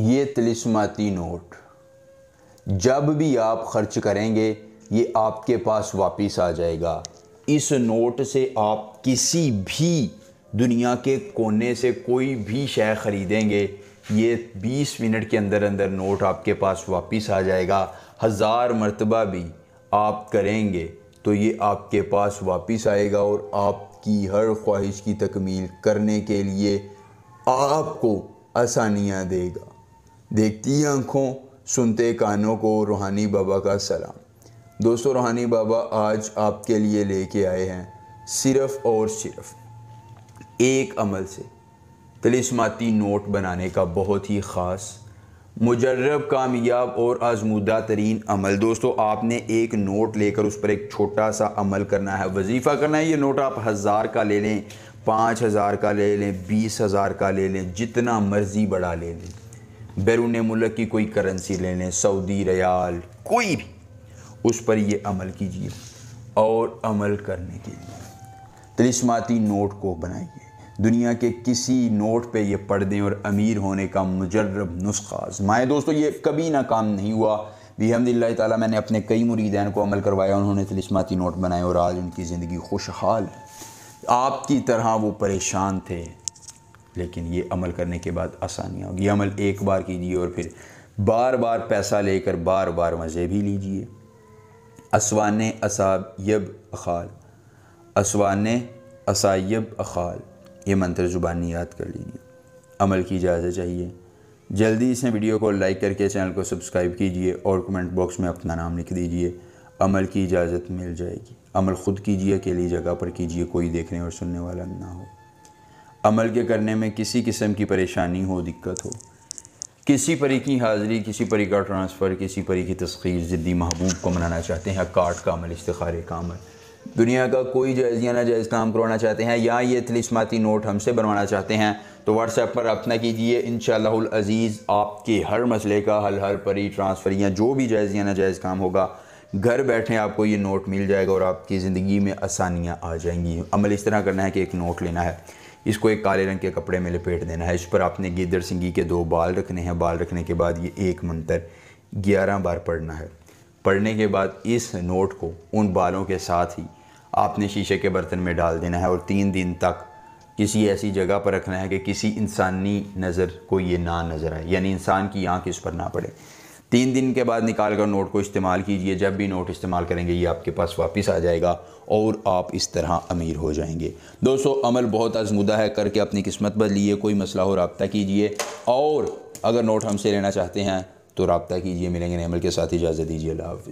ये तिलस्माती नोट जब भी आप खर्च करेंगे ये आपके पास वापस आ जाएगा इस नोट से आप किसी भी दुनिया के कोने से कोई भी शेयर ख़रीदेंगे ये 20 मिनट के अंदर अंदर नोट आपके पास वापस आ जाएगा हज़ार मरतबा भी आप करेंगे तो ये आपके पास वापस आएगा और आपकी हर ख्वाहिश की तकमील करने के लिए आपको आसानियाँ देगा देखती आँखों सुनते कानों को रूहानी बाबा का सलाम दोस्तों रूहानी बाबा आज आपके लिए लेके आए हैं सिर्फ और सिर्फ एक अमल से तलिस्माती नोट बनाने का बहुत ही ख़ास मुजरब कामयाब और आजमुदा तरीन अमल दोस्तों आपने एक नोट लेकर उस पर एक छोटा सा अमल करना है वजीफ़ा करना है ये नोट आप हज़ार का ले लें पाँच हज़ार का ले लें बीस हज़ार का ले लें जितना मर्ज़ी बड़ा ले लें बैरून मुल्क की कोई करेंसी ले लें सऊदी रियाल कोई भी उस पर ये अमल कीजिए और अमल करने के लिए तलिस्माती नोट को बनाइए दुनिया के किसी नोट पे ये पढ़ दें और अमीर होने का मुजरब नुस्खा आजमाएँ दोस्तों ये कभी ना काम नहीं हुआ बेहमदिल्ला ताली मैंने अपने कई मुरीदैन को अमल करवाया उन्होंने तलिस्माती नोट बनाए और आज उनकी ज़िंदगी खुशहाल आपकी तरह वो परेशान थे लेकिन ये अमल करने के बाद आसानियाँ होगी अमल एक बार कीजिए और फिर बार बार पैसा लेकर बार बार मज़े भी लीजिए असवान असाब यब अखाल असवान असायब अखाल ये मंत्र ज़ुबानी याद कर लीजिए अमल की इजाज़त चाहिए जल्दी से वीडियो को लाइक करके चैनल को सब्सक्राइब कीजिए और कमेंट बॉक्स में अपना नाम लिख दीजिए अमल की इजाज़त मिल जाएगी अमल ख़ुद कीजिए अकेली जगह पर कीजिए कोई देखने और सुनने वाला ना हो अमल के करने में किसी किस्म की परेशानी हो दिक्कत हो किसी परी की हाज़िरी किसी परी का ट्रांसफ़र किसी परी की तस्खीर ज़िद्दी महबूब को मनाना चाहते हैं काट का अमल इस्तारे का अमल दुनिया का कोई जायज़ या नाजायज़ काम करवाना चाहते हैं या ये तलिस्माती नोट हमसे बनवाना चाहते हैं तो व्हाट्सएप पर रबना कीजिए इन शज़ीज़ आपके हर मसले का हल हर परी ट्रांसफ़र या जो भी जायज़ या नाजायज़ काम होगा घर बैठे आपको ये नोट मिल जाएगा और आपकी ज़िंदगी में आसानियाँ आ जाएंगी अमल इस तरह करना है कि एक नोट लेना है इसको एक काले रंग के कपड़े में लपेट देना है इस पर आपने गीदड़ सिंगी के दो बाल रखने हैं बाल रखने के बाद ये एक मंत्र ग्यारह बार पढ़ना है पढ़ने के बाद इस नोट को उन बालों के साथ ही आपने शीशे के बर्तन में डाल देना है और तीन दिन तक किसी ऐसी जगह पर रखना है कि किसी इंसानी नज़र को ये ना नज़र आए यानी इंसान की आँख इस पर ना पड़े तीन दिन के बाद निकाल कर नोट को इस्तेमाल कीजिए जब भी नोट इस्तेमाल करेंगे ये आपके पास वापस आ जाएगा और आप इस तरह अमीर हो जाएंगे दोस्तों अमल बहुत आजमुदा है करके अपनी किस्मत बदलिए कोई मसला हो रबता कीजिए और अगर नोट हमसे लेना चाहते हैं तो रबता कीजिए मिलेंगे अमल के साथ इजाज़त दीजिए अल्लाह